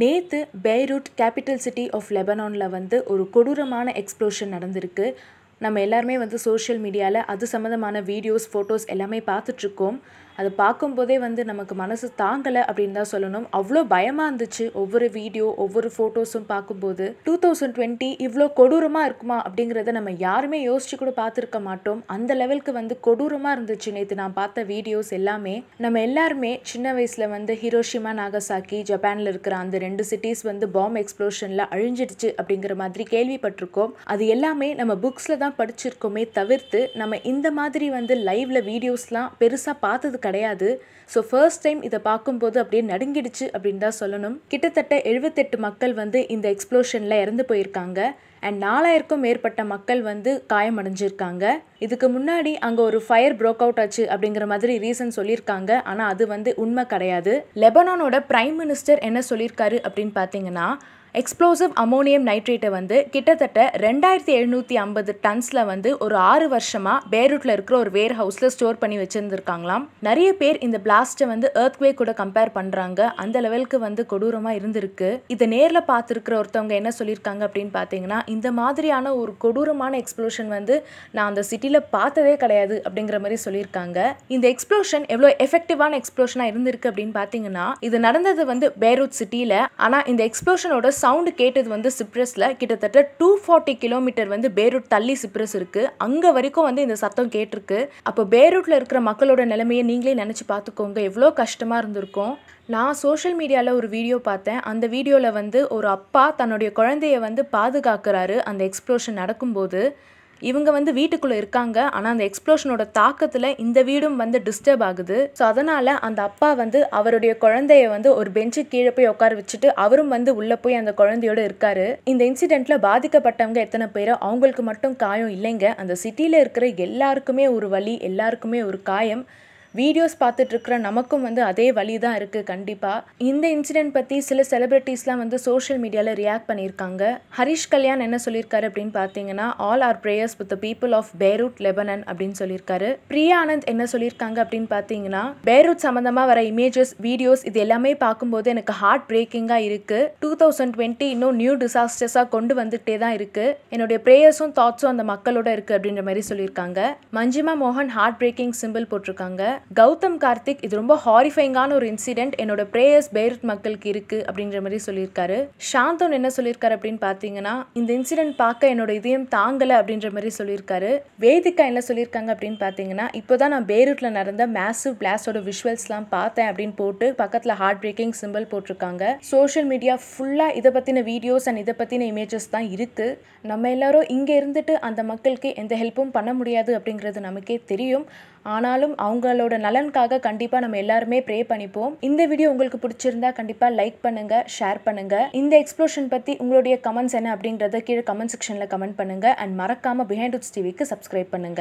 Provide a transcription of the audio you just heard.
நேற்று Beirut capital city of லெபனானில் வந்து ஒரு கொடூரமான எக்ஸ்ப்ளோஷன் நடந்திருக்கு நம்ம எல்லாருமே வந்து சோஷியல் மீடியாவில் அது சம்மந்தமான வீடியோஸ் ஃபோட்டோஸ் எல்லாமே பார்த்துட்ருக்கோம் அது பார்க்கும்போதே வந்து நமக்கு மனசு தாங்கலை அப்படின்னு தான் சொல்லணும் அவ்வளோ பயமாக இருந்துச்சு ஒவ்வொரு வீடியோ ஒவ்வொரு ஃபோட்டோஸும் பார்க்கும்போது டூ தௌசண்ட் டுவெண்ட்டி இவ்வளோ கொடூரமாக இருக்குமா அப்படிங்கிறத நம்ம யாருமே யோசிச்சு கூட பார்த்துருக்க மாட்டோம் அந்த லெவலுக்கு வந்து கொடூரமாக இருந்துச்சு நேற்று நான் பார்த்த வீடியோஸ் எல்லாமே நம்ம எல்லாருமே சின்ன வயசில் வந்து ஹிரோஷிமா நாகசாக்கி ஜப்பானில் இருக்கிற அந்த ரெண்டு சிட்டிஸ் வந்து பாம் எக்ஸ்ப்ளோஷனில் அழிஞ்சிடுச்சு அப்படிங்கிற மாதிரி கேள்விப்பட்டிருக்கோம் அது எல்லாமே நம்ம புக்ஸில் தான் படிச்சிருக்கோமே தவிர்த்து நம்ம இந்த மாதிரி வந்து லைவ்ல வீடியோஸ்லாம் பெருசாக பார்த்தது கிடையாது ஸோ ஃபர்ஸ்ட் டைம் இதை பார்க்கும்போது அப்படியே நடுங்கிடுச்சு அப்படின்னு தான் சொல்லணும் கிட்டத்தட்ட எழுபத்தெட்டு மக்கள் வந்து இந்த எக்ஸ்ப்ளோஷனில் இறந்து போயிருக்காங்க அண்ட் நாலாயிரக்கும் மேற்பட்ட மக்கள் வந்து காயமடைஞ்சிருக்காங்க இதுக்கு முன்னாடி அங்கே ஒரு ஃபயர் ப்ரோக் அவுட் ஆச்சு அப்படிங்கிற மாதிரி ரீசன் சொல்லியிருக்காங்க ஆனால் அது வந்து உண்மை கிடையாது லெபனானோட பிரைம் மினிஸ்டர் என்ன சொல்லியிருக்காரு அப்படின்னு பார்த்தீங்கன்னா எக்ஸ்ப்ளோசிவ் அமோனியம் நைட்ரேட்டை வந்து கிட்டத்தட்ட ரெண்டாயிரத்தி எழுநூற்றி ஐம்பது டன்ஸில் வந்து ஒரு ஆறு வருஷமாக பேரூட்டில் இருக்கிற ஒரு வேர் ஹவுஸில் ஸ்டோர் பண்ணி வச்சுருந்துருக்காங்களாம் நிறைய பேர் இந்த பிளாஸ்ட்டை வந்து ஏர்த்வே கூட கம்பேர் பண்ணுறாங்க அந்த லெவலுக்கு வந்து கொடூரமாக இருந்திருக்கு இதை நேரில் பார்த்துருக்கிற ஒருத்தவங்க என்ன சொல்லியிருக்காங்க அப்படின்னு பார்த்தீங்கன்னா இந்த மாதிரியான ஒரு கொடூரமான எக்ஸ்ப்ளோஷன் வந்து நான் அந்த சிட்டியில் பார்த்ததே கிடையாது அப்படிங்கிற மாதிரி சொல்லியிருக்காங்க இந்த எக்ஸ்ப்ளோஷன் எவ்வளோ எஃபெக்டிவான எக்ஸ்ப்ளோஷனாக இருந்திருக்கு அப்படின்னு பார்த்தீங்கன்னா இது நடந்தது வந்து பேரூட் சிட்டியில் ஆனால் இந்த எக்ஸ்ப்ளோஷனோட சவுண்டு கேட்டது வந்து சிப்ரஸில் கிட்டத்தட்ட டூ ஃபார்ட்டி கிலோமீட்டர் வந்து பேரூட் தள்ளி சிப்ரஸ் இருக்குது அங்கே வரைக்கும் வந்து இந்த சத்தம் கேட்டிருக்கு அப்போ பேரூட்டில் இருக்கிற மக்களோட நிலைமையை நீங்களே நினச்சி பார்த்துக்கோங்க எவ்வளோ கஷ்டமாக இருந்திருக்கும் நான் சோஷியல் மீடியாவில் ஒரு வீடியோ பார்த்தேன் அந்த வீடியோவில் வந்து ஒரு அப்பா தன்னுடைய குழந்தைய வந்து பாதுகாக்கிறாரு அந்த எக்ஸ்ப்ளோஷன் நடக்கும்போது இவங்க வந்து வீட்டுக்குள்ளே இருக்காங்க ஆனால் அந்த எக்ஸ்ப்ளோஷனோட தாக்கத்தில் இந்த வீடும் வந்து டிஸ்டர்ப் ஆகுது ஸோ அதனால் அந்த அப்பா வந்து அவருடைய குழந்தைய வந்து ஒரு பெஞ்சு கீழே போய் உட்கார வச்சுட்டு அவரும் வந்து உள்ளே போய் அந்த குழந்தையோட இருக்காரு இந்த இன்சிடெண்ட்டில் பாதிக்கப்பட்டவங்க எத்தனை பேர் அவங்களுக்கு மட்டும் காயம் இல்லைங்க அந்த சிட்டியில் இருக்கிற எல்லாருக்குமே ஒரு வழி எல்லாருக்குமே ஒரு காயம் வீடியோஸ் இருக்கிற நமக்கும் வந்து அதே வழி தான் இருக்குது கண்டிப்பாக இந்த இன்சிடென்ட் பற்றி சில செலிப்ரிட்டிஸ்லாம் வந்து சோஷியல் மீடியாவில் ரியாக்ட் பண்ணியிருக்காங்க ஹரிஷ் கல்யாண் என்ன சொல்லியிருக்காரு அப்படின்னு பார்த்தீங்கன்னா all our prayers with the people of Beirut Lebanon அப்படின்னு சொல்லியிருக்காரு பிரியா ஆனந்த் என்ன சொல்லியிருக்காங்க அப்படின்னு பார்த்தீங்கன்னா பேரூட் சம்மந்தமாக வர இமேஜஸ் வீடியோஸ் இது எல்லாமே பார்க்கும்போது எனக்கு ஹார்ட் பிரேக்கிங்காக இருக்குது டூ தௌசண்ட் டுவெண்ட்டி இன்னும் நியூ டிசாஸ்டர்ஸாக கொண்டு வந்துகிட்டே தான் இருக்குது என்னுடைய ப்ரேயர்ஸும் தாட்ஸும் அந்த மக்களோட இருக்குது அப்படின்ற மாதிரி சொல்லியிருக்காங்க மஞ்சிமா மோகன் ஹார்ட் பிரேக்கிங் சிம்பிள் போட்டிருக்காங்க கௌதம் கார்த்திக் இது ரொம்ப ஹாரிஃபைங்கான ஒரு இன்சிடென்ட் என்னோட ப்ரேயர்ஸ் பேரட் மக்களுக்கு இருக்குது அப்படின்ற மாதிரி சொல்லியிருக்காரு சாந்தன் என்ன சொல்லியிருக்காரு அப்படின்னு பார்த்தீங்கன்னா இந்த இன்சிடென்ட் பார்க்க என்னோட இதயம் தாங்கலை அப்படின்ற மாதிரி சொல்லியிருக்காரு வேதிக்கா என்ன சொல்லியிருக்காங்க அப்படின்னு பார்த்தீங்கன்னா இப்போ தான் நான் பேரூட்டில் நடந்த மேசிவ் பிளாஸ்டோட விஷுவல்ஸ்லாம் பார்த்தேன் அப்படின்னு போட்டு பக்கத்தில் ஹார்ட் பிரேக்கிங் சிம்பிள் போட்டிருக்காங்க சோஷியல் மீடியா ஃபுல்லாக இதை பற்றின வீடியோஸ் அண்ட் இதை பற்றின இமேஜஸ் தான் இருக்குது நம்ம எல்லாரும் இங்கே இருந்துட்டு அந்த மக்களுக்கு எந்த ஹெல்ப்பும் பண்ண முடியாது அப்படிங்கிறது நமக்கே தெரியும் ஆனாலும் அவங்களோட நலனுக்காக கண்டிப்பாக நம்ம எல்லாருமே ப்ரே பண்ணிப்போம் இந்த வீடியோ உங்களுக்கு பிடிச்சிருந்தா கண்டிப்பாக லைக் பண்ணுங்கள் ஷேர் பண்ணுங்க இந்த எக்ஸ்ப்ளோஷன் பற்றி உங்களுடைய கமெண்ட்ஸ் என்ன அப்படிங்கிறத கீழே கமெண்ட் செக்ஷனில் கமெண்ட் பண்ணுங்க அண்ட் மறக்காமல் பிஹைண்ட் உட்ஸ் டிவிக்கு சப்ஸ்கிரைப் பண்ணுங்க